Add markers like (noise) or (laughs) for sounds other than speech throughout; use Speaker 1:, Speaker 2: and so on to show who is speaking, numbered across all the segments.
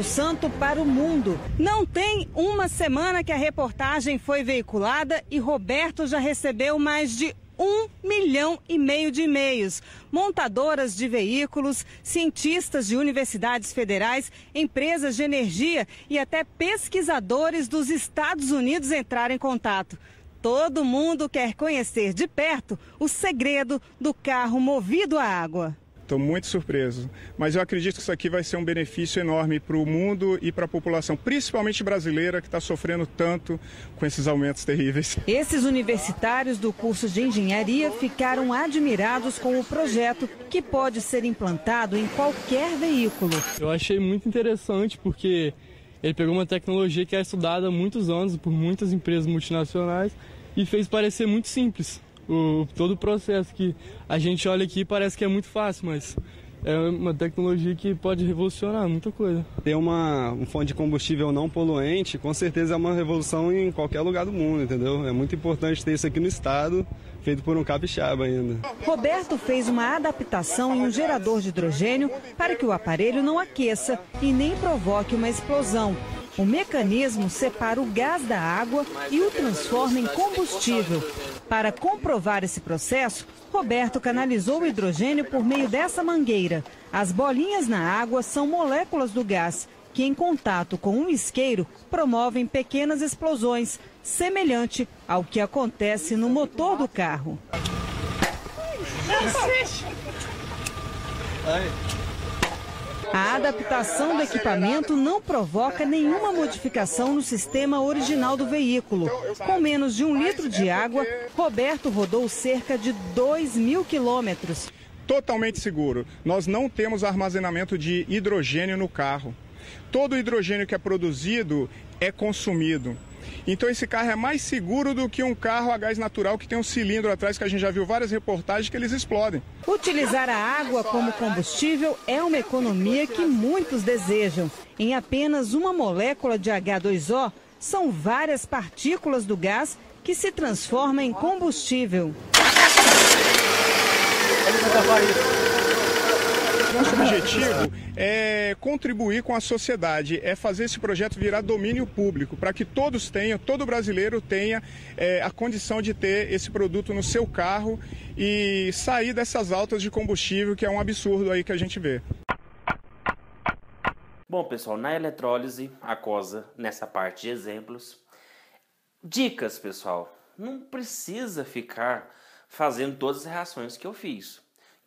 Speaker 1: Espírito Santo para o mundo. Não tem uma semana que a reportagem foi veiculada e Roberto já recebeu mais de um milhão e meio de e-mails. Montadoras de veículos, cientistas de universidades federais, empresas de energia e até pesquisadores dos Estados Unidos entraram em contato. Todo mundo quer conhecer de perto o segredo do carro movido à água. Estou muito surpreso. Mas eu acredito que isso aqui vai ser um benefício enorme para o mundo e para a população, principalmente brasileira, que está sofrendo tanto com esses aumentos terríveis. Esses universitários do curso de engenharia ficaram admirados com o projeto, que pode ser implantado em qualquer veículo. Eu achei muito interessante, porque ele pegou uma tecnologia que é estudada há muitos anos por muitas empresas multinacionais e fez parecer muito simples o, todo o processo que a gente olha aqui parece que é muito fácil, mas é uma tecnologia que pode revolucionar muita coisa. Ter uma um fonte de combustível não poluente, com certeza é uma revolução em qualquer lugar do mundo, entendeu? É muito importante ter isso aqui no estado, feito por um capixaba ainda. Roberto fez uma adaptação em um gerador de hidrogênio para que o aparelho não aqueça e nem provoque uma explosão. O mecanismo separa o gás da água e o transforma em combustível. Para comprovar esse processo, Roberto canalizou o hidrogênio por meio dessa mangueira. As bolinhas na água são moléculas do gás que, em contato com um isqueiro, promovem pequenas explosões, semelhante ao que acontece no motor do carro.
Speaker 2: A adaptação
Speaker 1: do equipamento não provoca nenhuma modificação no sistema original do veículo. Com menos de um litro de água, Roberto rodou cerca de 2 mil quilômetros. Totalmente seguro. Nós não temos armazenamento de hidrogênio no
Speaker 2: carro. Todo o hidrogênio que é produzido é consumido. Então esse carro é mais seguro do que um carro a gás natural que tem um cilindro atrás, que a gente já viu várias reportagens que eles
Speaker 1: explodem. Utilizar a água como combustível é uma economia que muitos desejam. Em apenas uma molécula de H2O, são várias partículas do gás que se transforma em combustível nosso objetivo é contribuir
Speaker 2: com a sociedade, é fazer esse projeto virar domínio público, para que todos tenham, todo brasileiro tenha é, a condição de ter esse produto no seu carro e sair dessas altas de combustível, que é um absurdo aí que a gente vê. Bom, pessoal, na eletrólise, a COSA, nessa parte de exemplos. Dicas, pessoal, não precisa ficar fazendo todas as reações que eu fiz.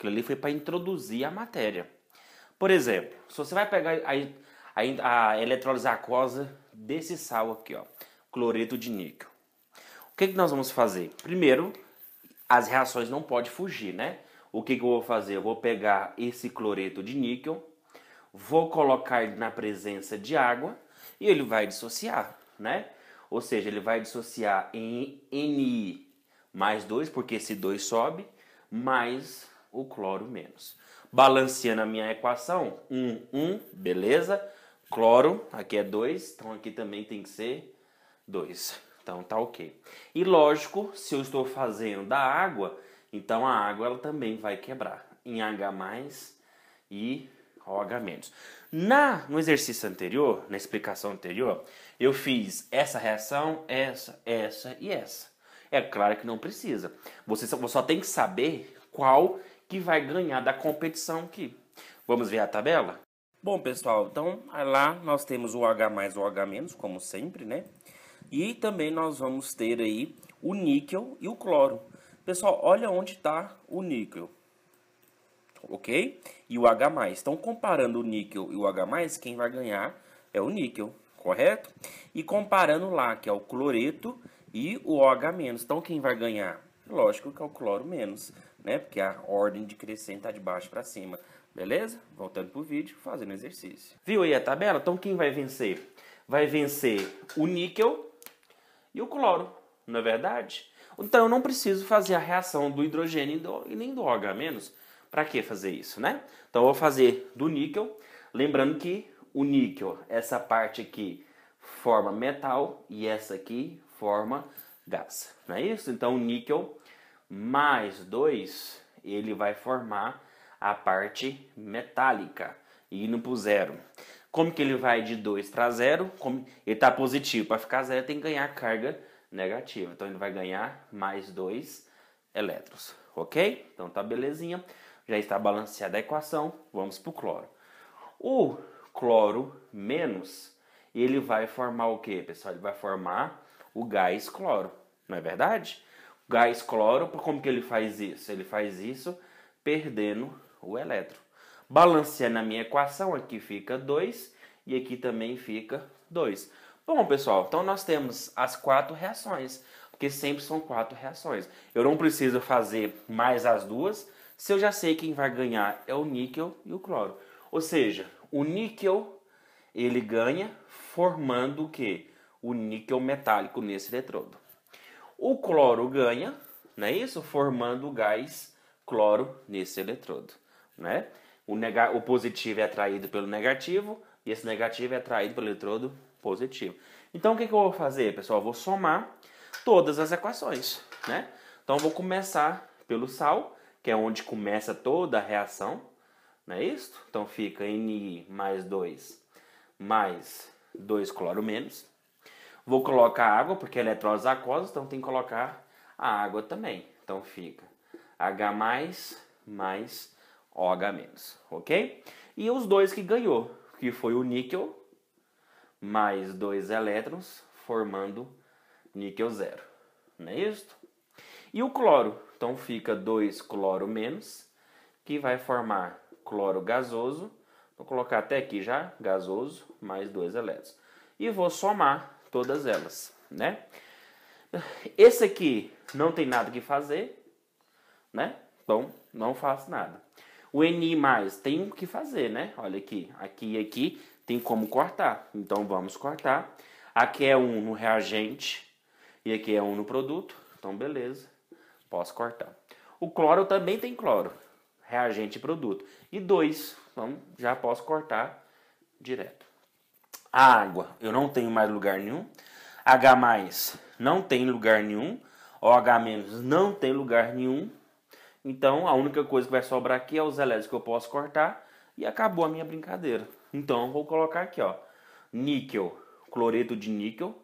Speaker 2: Aquilo ali foi para introduzir a matéria. Por exemplo, se você vai pegar a, a, a eletrólise aquosa desse sal aqui, ó, cloreto de níquel. O que, que nós vamos fazer? Primeiro, as reações não podem fugir, né? O que, que eu vou fazer? Eu vou pegar esse cloreto de níquel, vou colocar na presença de água e ele vai dissociar, né? Ou seja, ele vai dissociar em Ni mais 2, porque esse 2 sobe, mais o cloro menos. Balanceando a minha equação, 1, um, 1, um, beleza? Cloro, aqui é 2, então aqui também tem que ser 2. Então tá ok. E lógico, se eu estou fazendo da água, então a água ela também vai quebrar em H+, e OH-. Na, no exercício anterior, na explicação anterior, eu fiz essa reação, essa, essa e essa. É claro que não precisa. Você só, você só tem que saber qual que vai ganhar da competição aqui. Vamos ver a tabela? Bom, pessoal, então lá nós temos o H mais o H menos, como sempre, né? E também nós vamos ter aí o níquel e o cloro. Pessoal, olha onde está o níquel, ok? E o H+. Então, comparando o níquel e o H+, quem vai ganhar é o níquel, correto? E comparando lá, que é o cloreto e o OH-. Então, quem vai ganhar? Lógico que é o cloro menos né? Porque a ordem de crescente está de baixo para cima. Beleza? Voltando para o vídeo, fazendo exercício. Viu aí a tabela? Então quem vai vencer? Vai vencer o níquel e o cloro, não é verdade? Então eu não preciso fazer a reação do hidrogênio e nem do menos Para que fazer isso, né? Então eu vou fazer do níquel. Lembrando que o níquel, essa parte aqui forma metal e essa aqui forma gás. Não é isso? Então o níquel mais 2, ele vai formar a parte metálica, indo para o zero. Como que ele vai de 2 para 0? Ele está positivo. Para ficar zero, tem que ganhar carga negativa. Então, ele vai ganhar mais 2 elétrons. Ok? Então, tá belezinha. Já está balanceada a equação. Vamos para o cloro. O cloro menos, ele vai formar o que, pessoal? Ele vai formar o gás cloro. Não é verdade? gás cloro, como que ele faz isso? Ele faz isso perdendo o elétron. Balanceando a minha equação, aqui fica 2 e aqui também fica 2. Bom, pessoal, então nós temos as quatro reações, porque sempre são quatro reações. Eu não preciso fazer mais as duas, se eu já sei quem vai ganhar é o níquel e o cloro. Ou seja, o níquel ele ganha formando o que? O níquel metálico nesse eletrodo. O cloro ganha, não é isso? Formando o gás cloro nesse eletrodo, né? O, o positivo é atraído pelo negativo e esse negativo é atraído pelo eletrodo positivo. Então o que, que eu vou fazer, pessoal? Eu vou somar todas as equações, né? Então eu vou começar pelo sal, que é onde começa toda a reação, não é isso? Então fica Ni mais 2 mais 2 cloro menos Vou colocar água, porque é eletrose aquosa, então tem que colocar a água também. Então fica H mais mais OH-, ok? E os dois que ganhou, que foi o níquel mais dois elétrons, formando níquel zero. Não é isso? E o cloro? Então fica 2 cloro menos, que vai formar cloro gasoso. Vou colocar até aqui já, gasoso, mais dois elétrons. E vou somar todas elas, né? Esse aqui não tem nada que fazer, né? Então não faço nada. O NI mais tem o que fazer, né? Olha aqui, aqui e aqui tem como cortar. Então vamos cortar. Aqui é um no reagente e aqui é um no produto. Então beleza, posso cortar. O cloro também tem cloro, reagente e produto. E dois, então já posso cortar direto. A água, eu não tenho mais lugar nenhum. H+, não tem lugar nenhum. OH- não tem lugar nenhum. Então, a única coisa que vai sobrar aqui é os elétrons que eu posso cortar. E acabou a minha brincadeira. Então, vou colocar aqui, ó. Níquel, cloreto de níquel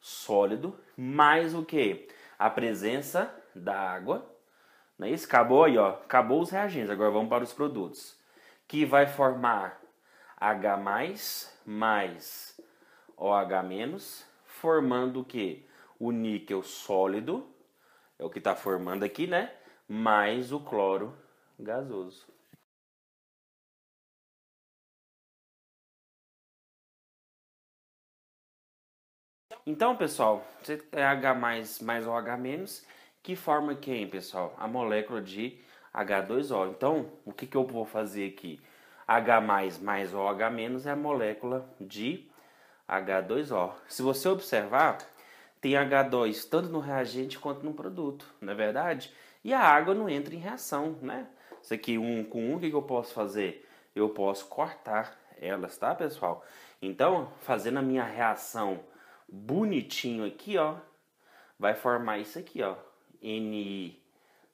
Speaker 2: sólido, mais o que? A presença da água. Não é isso? Acabou aí, ó. Acabou os reagentes. Agora vamos para os produtos. Que vai formar H+, mais mais OH-, menos formando o que? O níquel sólido, é o que está formando aqui, né? Mais o cloro
Speaker 1: gasoso. Então, pessoal, é H+,
Speaker 2: mais mais OH-, menos que forma quem, pessoal? A molécula de H2O. Então, o que, que eu vou fazer aqui? H mais OH- é a molécula de H2O. Se você observar, tem H2 tanto no reagente quanto no produto, não é verdade? E a água não entra em reação, né? Isso aqui, um com um, o que eu posso fazer? Eu posso cortar elas, tá, pessoal? Então, fazendo a minha reação bonitinho aqui, ó, vai formar isso aqui, ó. Ni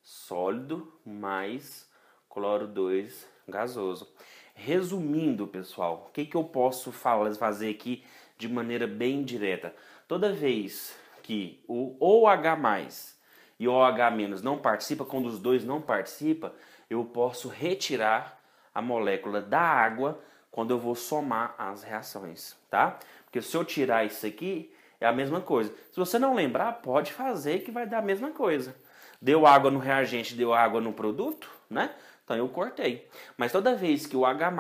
Speaker 2: sólido mais cloro 2 gasoso. Resumindo, pessoal, o que, que eu posso fazer aqui de maneira bem direta? Toda vez que o OH e OH- não participa, quando os dois não participa, eu posso retirar a molécula da água quando eu vou somar as reações, tá? Porque se eu tirar isso aqui, é a mesma coisa. Se você não lembrar, pode fazer que vai dar a mesma coisa. Deu água no reagente, deu água no produto, né? Então eu cortei. Mas toda vez que o H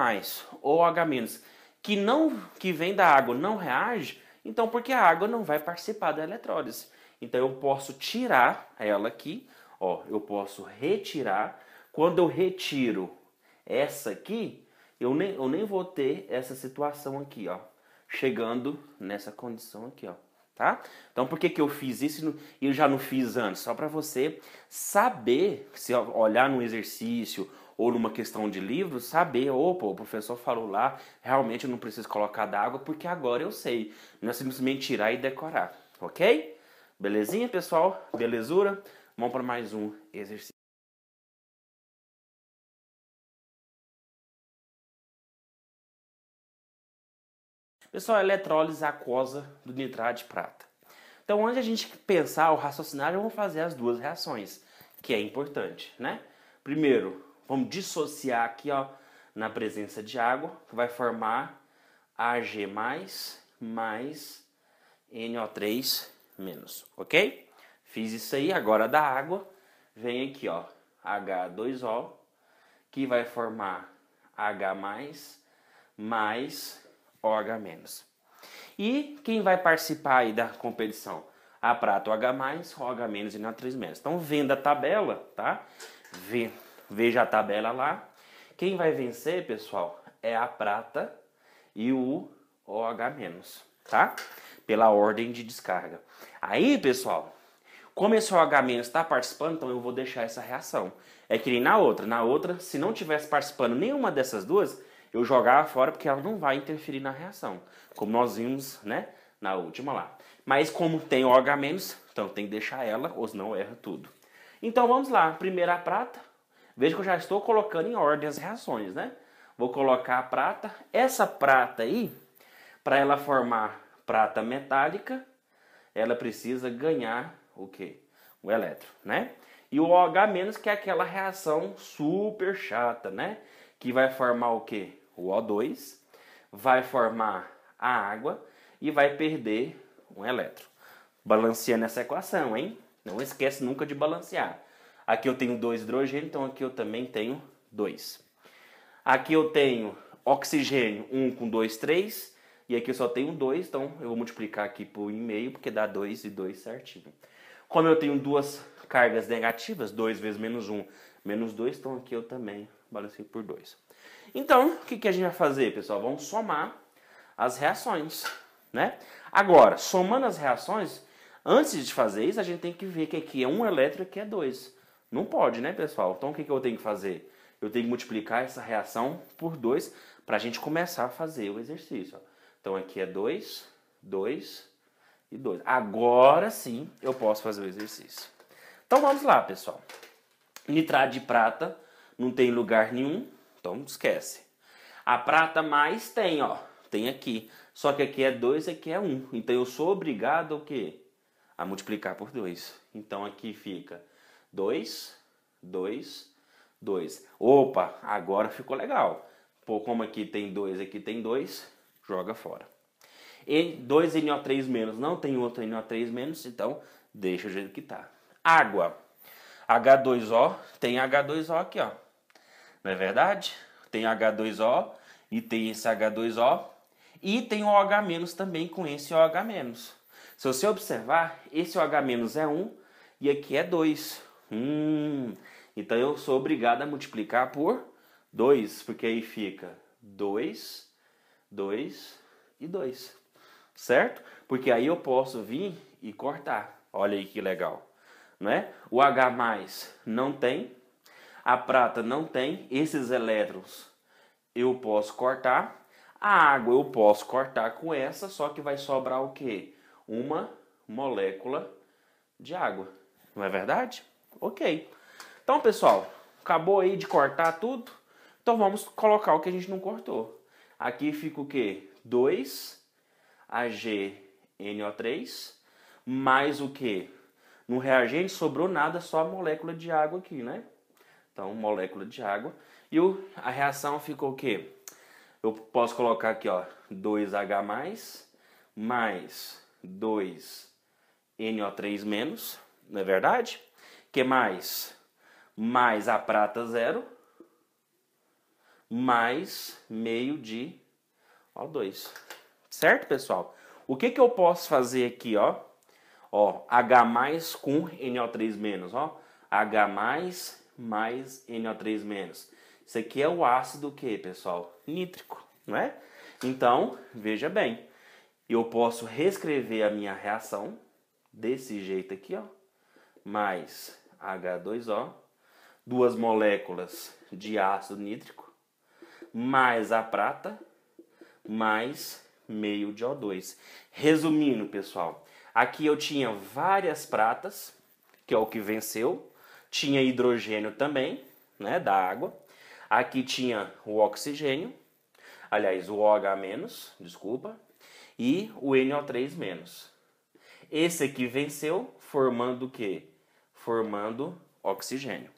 Speaker 2: ou H que não que vem da água não reage, então porque a água não vai participar da eletrólise. Então eu posso tirar ela aqui, ó, eu posso retirar. Quando eu retiro essa aqui, eu nem, eu nem vou ter essa situação aqui, ó, chegando nessa condição aqui, ó tá? Então por que, que eu fiz isso e eu já não fiz antes? Só para você saber, se olhar num exercício ou numa questão de livro, saber, opa, o professor falou lá, realmente eu não preciso colocar d'água porque agora eu sei. Não é simplesmente tirar e decorar, ok? Belezinha,
Speaker 1: pessoal? Belezura? Vamos para mais um exercício. Pessoal, eletrólise aquosa do nitrato de prata. Então, antes a gente
Speaker 2: pensar ou raciocinar, vamos fazer as duas reações, que é importante, né? Primeiro, vamos dissociar aqui, ó, na presença de água, que vai formar Ag+, mais NO3-, ok? Fiz isso aí, agora da água, vem aqui, ó, H2O, que vai formar H+, mais OH-. E quem vai participar aí da competição? A prata OH+, OH- e NA3-. Então, vendo a tabela, tá? Veja a tabela lá. Quem vai vencer, pessoal, é a prata e o OH-, tá? Pela ordem de descarga. Aí, pessoal, como esse OH- está participando, então eu vou deixar essa reação. É que nem na outra. Na outra, se não tivesse participando nenhuma dessas duas, eu jogar fora porque ela não vai interferir na reação, como nós vimos, né, na última lá. Mas como tem OH-, então tem que deixar ela, ou senão erra tudo. Então vamos lá, primeira prata. Veja que eu já estou colocando em ordem as reações, né? Vou colocar a prata. Essa prata aí, para ela formar prata metálica, ela precisa ganhar o quê? O elétron, né? E o OH- que é aquela reação super chata, né? Que vai formar o quê? o O2, vai formar a água e vai perder um elétron. Balanceando essa equação, hein? Não esquece nunca de balancear. Aqui eu tenho dois hidrogênios, então aqui eu também tenho dois. Aqui eu tenho oxigênio um com dois três E aqui eu só tenho dois, então eu vou multiplicar aqui por meio, porque dá dois e dois certinho. Como eu tenho duas cargas negativas, dois vezes menos um, menos dois, então aqui eu também balancei por dois. Então, o que, que a gente vai fazer, pessoal? Vamos somar as reações, (laughs) né? Agora, somando as reações, antes de fazer isso, a gente tem que ver que aqui é um elétron e aqui é dois. Não pode, né, pessoal? Então, o que, que eu tenho que fazer? Eu tenho que multiplicar essa reação por dois para a gente começar a fazer o exercício. Então, aqui é dois, dois e dois. Agora sim eu posso fazer o exercício. Então, vamos lá, pessoal. Nitrado de prata não tem lugar nenhum, então esquece. A prata mais tem, ó. Tem aqui. Só que aqui é 2, e aqui é 1. Um. Então eu sou obrigado o quê? A multiplicar por 2. Então aqui fica 2, 2, 2. Opa, agora ficou legal. Pô, como aqui tem 2, aqui tem 2, joga fora. E 2 NO3 menos, não tem outro NO3 menos, então deixa o jeito que tá. Água. H2O, tem H2O aqui, ó não é verdade? Tem H2O e tem esse H2O e tem o OH- também com esse OH-. Se você observar, esse OH- é 1 e aqui é 2. Hum, então eu sou obrigado a multiplicar por 2, porque aí fica 2, 2 e 2. Certo? Porque aí eu posso vir e cortar. Olha aí que legal. Né? O H não tem, a prata não tem, esses elétrons eu posso cortar. A água eu posso cortar com essa, só que vai sobrar o quê? Uma molécula de água. Não é verdade? Ok. Então, pessoal, acabou aí de cortar tudo. Então, vamos colocar o que a gente não cortou. Aqui fica o quê? 2 AgNO3 mais o que? No reagente sobrou nada, só a molécula de água aqui, né? Então, molécula de água. E o, a reação ficou o quê? Eu posso colocar aqui, ó, 2H+, mais 2NO3-, menos, não é verdade? Que mais? Mais a prata zero, mais meio de O2. Certo, pessoal? O que, que eu posso fazer aqui, ó? Ó, H+, com NO3-, ó. H+, mais mais NO3 menos. Isso aqui é o ácido que, pessoal? Nítrico, não é? Então, veja bem, eu posso reescrever a minha reação desse jeito aqui, ó, mais H2O, duas moléculas de ácido nítrico, mais a prata, mais meio de O2. Resumindo, pessoal, aqui eu tinha várias pratas, que é o que venceu, tinha hidrogênio também, né, da água. Aqui tinha o oxigênio, aliás, o OH-, desculpa, e o NO3-. Esse aqui venceu formando o quê? Formando oxigênio.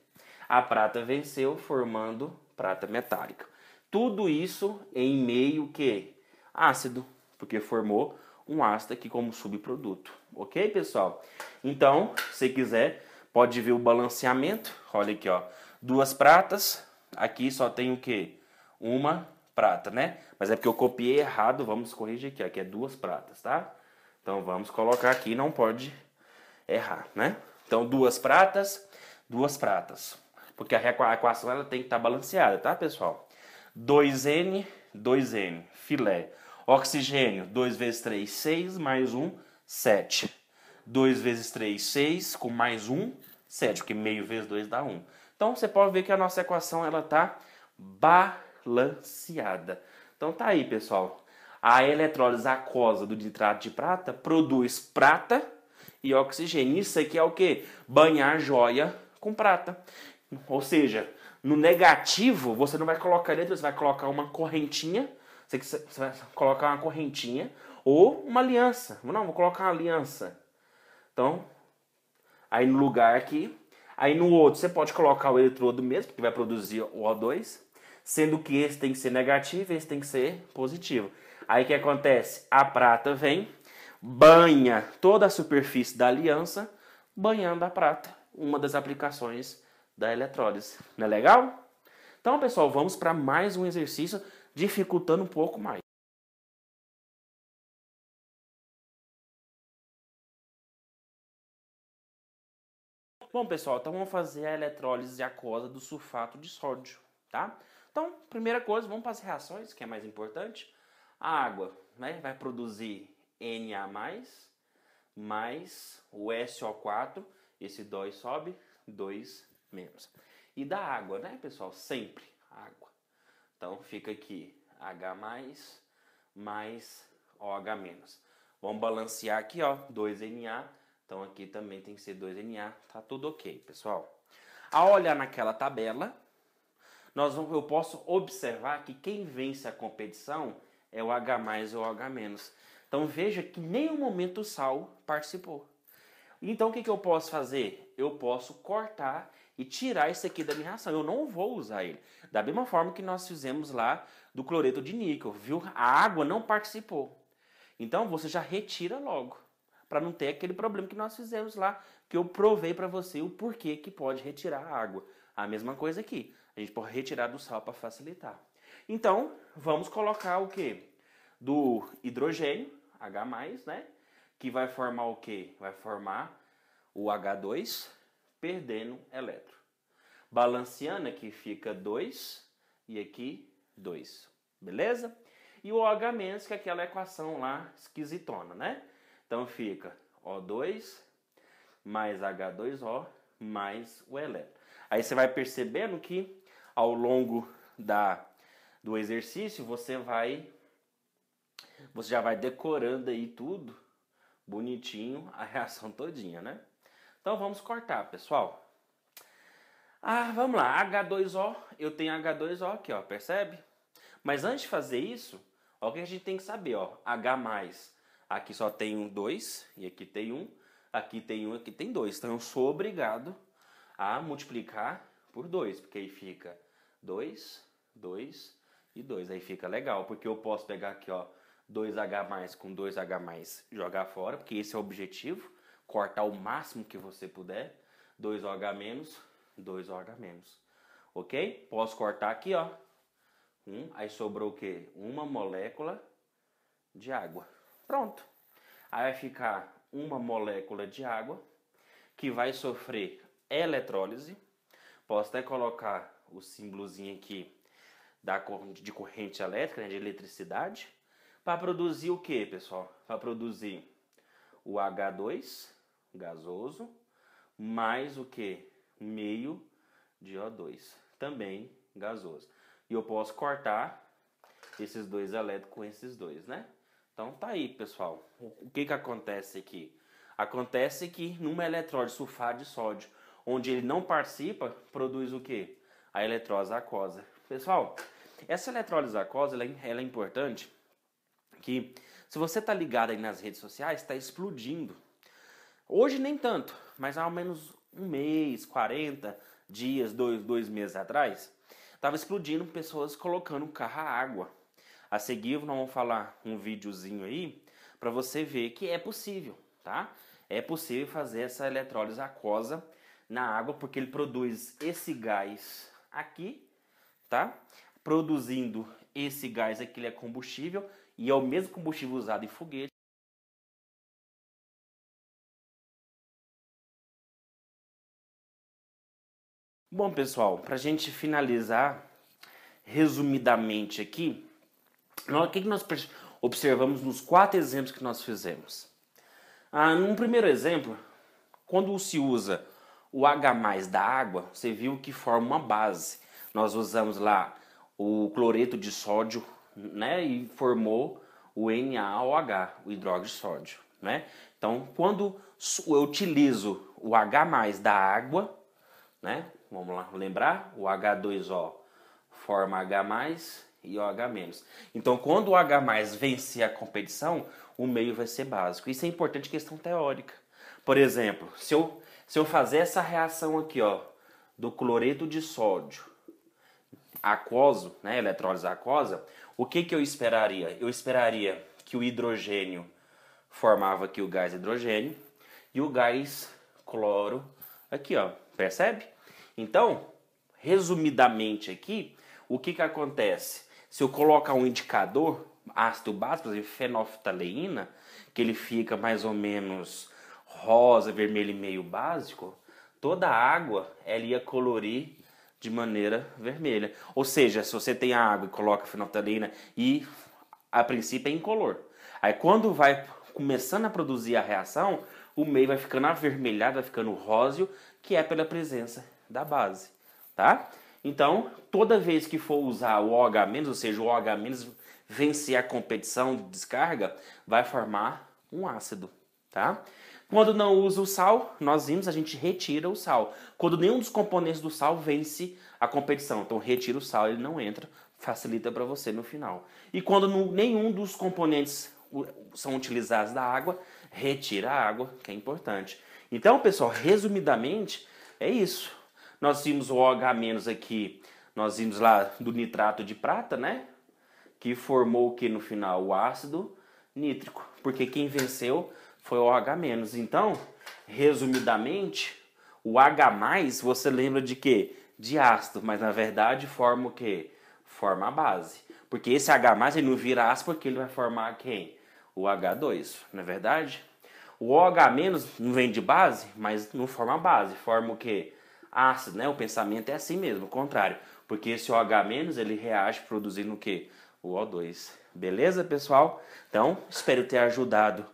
Speaker 2: A prata venceu formando prata metálica. Tudo isso em meio que ácido, porque formou um ácido aqui como subproduto. OK, pessoal? Então, se quiser Pode ver o balanceamento, olha aqui, ó, duas pratas, aqui só tem o quê? Uma prata, né? Mas é porque eu copiei errado, vamos corrigir aqui, aqui é duas pratas, tá? Então vamos colocar aqui, não pode errar, né? Então duas pratas, duas pratas. Porque a equação ela tem que estar tá balanceada, tá, pessoal? 2N, 2N, filé. Oxigênio, 2 vezes 3, 6, mais 1, 7. 2 vezes 3, 6, com mais 1, 7, porque meio vezes 2 dá 1. Então você pode ver que a nossa equação ela está balanceada. Então tá aí, pessoal. A eletrólise aquosa do nitrato de prata produz prata e oxigênio. Isso aqui é o que? Banhar joia com prata. Ou seja, no negativo, você não vai colocar ele você vai colocar uma correntinha. Você vai colocar uma correntinha ou uma aliança. Não, vou colocar uma aliança então, aí no lugar aqui, aí no outro você pode colocar o eletrodo mesmo, que vai produzir o O2, sendo que esse tem que ser negativo e esse tem que ser positivo. Aí o que acontece? A prata vem, banha toda a superfície da aliança, banhando a prata, uma das aplicações da eletrólise. Não é legal?
Speaker 1: Então, pessoal, vamos para mais um exercício dificultando um pouco mais. Bom, pessoal, então vamos fazer a eletrólise aquosa do sulfato de sódio,
Speaker 2: tá? Então, primeira coisa, vamos para as reações, que é mais importante. A água né, vai produzir Na+, mais o SO4, esse 2 sobe, 2 menos. E da água, né, pessoal? Sempre água. Então, fica aqui H+, mais OH-. Vamos balancear aqui, ó, 2Na então aqui também tem que ser 2NA, tá tudo ok, pessoal. Ao olhar naquela tabela, nós vamos, eu posso observar que quem vence a competição é o H mais ou o H menos. Então veja que nenhum momento o sal participou. Então o que, que eu posso fazer? Eu posso cortar e tirar isso aqui da minha ração. Eu não vou usar ele. Da mesma forma que nós fizemos lá do cloreto de níquel, viu? A água não participou. Então você já retira logo para não ter aquele problema que nós fizemos lá, que eu provei para você o porquê que pode retirar a água. A mesma coisa aqui, a gente pode retirar do sal para facilitar. Então, vamos colocar o que? Do hidrogênio, H+, né? Que vai formar o que? Vai formar o H2 perdendo elétron. Balanceando aqui fica 2 e aqui 2, beleza? E o OH- que é aquela equação lá esquisitona, né? Então fica O2 mais H2O mais o elétron. Aí você vai percebendo que ao longo da, do exercício você vai você já vai decorando aí tudo bonitinho a reação todinha, né? Então vamos cortar, pessoal. Ah, vamos lá, H2O, eu tenho H2O aqui, ó, percebe? Mas antes de fazer isso, ó, o que a gente tem que saber, ó, H+, Aqui só tem um 2 e aqui tem um, aqui tem um, aqui tem dois. Então eu sou obrigado a multiplicar por 2, porque aí fica 2, 2 e 2. Aí fica legal, porque eu posso pegar aqui, ó, 2H mais com 2H mais, jogar fora, porque esse é o objetivo, cortar o máximo que você puder. 2OH menos, 2OH menos. OK? Posso cortar aqui, ó. Um, aí sobrou o quê? Uma molécula de água. Pronto. Aí vai ficar uma molécula de água que vai sofrer eletrólise. Posso até colocar o símbolozinho aqui da corrente, de corrente elétrica, né, de eletricidade, para produzir o que, pessoal? Para produzir o H2 gasoso mais o que? Meio de O2, também gasoso. E eu posso cortar esses dois elétrons com esses dois, né? Então tá aí, pessoal. O que que acontece aqui? Acontece que numa eletrólise sulfato de sódio, onde ele não participa, produz o que? A eletrose aquosa. Pessoal, essa eletrólise aquosa ela, é ela é importante que se você tá ligado aí nas redes sociais, está explodindo. Hoje nem tanto, mas há ao menos um mês, 40 dias, dois, dois meses atrás, estava explodindo pessoas colocando carro à água a seguir, nós vamos falar um videozinho aí para você ver que é possível, tá? É possível fazer essa eletrólise aquosa na água porque ele produz esse gás aqui, tá? Produzindo esse gás aqui, ele é combustível e é o mesmo
Speaker 1: combustível usado em foguete. Bom, pessoal, para a gente finalizar
Speaker 2: resumidamente aqui, o que é nós observamos nos quatro exemplos que nós fizemos? Ah, num primeiro exemplo, quando se usa o H da água, você viu que forma uma base. Nós usamos lá o cloreto de sódio né, e formou o NaOH, o hidróxido de sódio. Né? Então, quando eu utilizo o H da água, né, vamos lá lembrar, o H2O forma H e o H-. Então, quando o H vencer a competição, o meio vai ser básico. Isso é importante questão teórica. Por exemplo, se eu, se eu fazer essa reação aqui, ó, do cloreto de sódio aquoso, né, eletrólise aquosa, o que, que eu esperaria? Eu esperaria que o hidrogênio formava aqui o gás hidrogênio e o gás cloro aqui, ó, percebe? Então, resumidamente aqui, o que, que acontece? se eu colocar um indicador, ácido básico, por exemplo, fenoftaleína, que ele fica mais ou menos rosa, vermelho e meio básico, toda a água ela ia colorir de maneira vermelha. Ou seja, se você tem a água e coloca fenoftaleína e a princípio é incolor. Aí quando vai começando a produzir a reação, o meio vai ficando avermelhado, vai ficando róseo, que é pela presença da base, tá? Então, toda vez que for usar o OH-, ou seja, o OH- vencer a competição de descarga, vai formar um ácido, tá? Quando não usa o sal, nós vimos, a gente retira o sal. Quando nenhum dos componentes do sal vence a competição, então retira o sal, ele não entra, facilita para você no final. E quando nenhum dos componentes são utilizados da água, retira a água, que é importante. Então, pessoal, resumidamente, é isso. Nós vimos o OH- aqui, nós vimos lá do nitrato de prata, né? Que formou o que no final? O ácido nítrico. Porque quem venceu foi o OH-. Então, resumidamente, o H+, você lembra de quê? De ácido, mas na verdade forma o quê? Forma a base. Porque esse H+, ele não vira ácido porque ele vai formar quem? O H2, não é verdade? O OH- não vem de base, mas não forma base. Forma o quê? ácido, né? O pensamento é assim mesmo, o contrário. Porque esse OH- ele reage produzindo o quê? O O2. Beleza, pessoal? Então, espero ter ajudado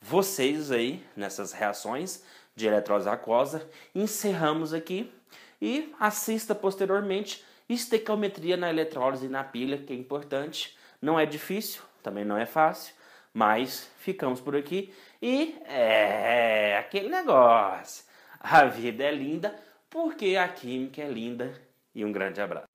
Speaker 2: vocês aí nessas reações de eletrose aquosa. Encerramos aqui e assista posteriormente estequiometria na eletrólise e na pilha, que é importante. Não é difícil, também não é fácil, mas ficamos por aqui. E é aquele negócio. A vida é linda porque a química é linda e um grande abraço.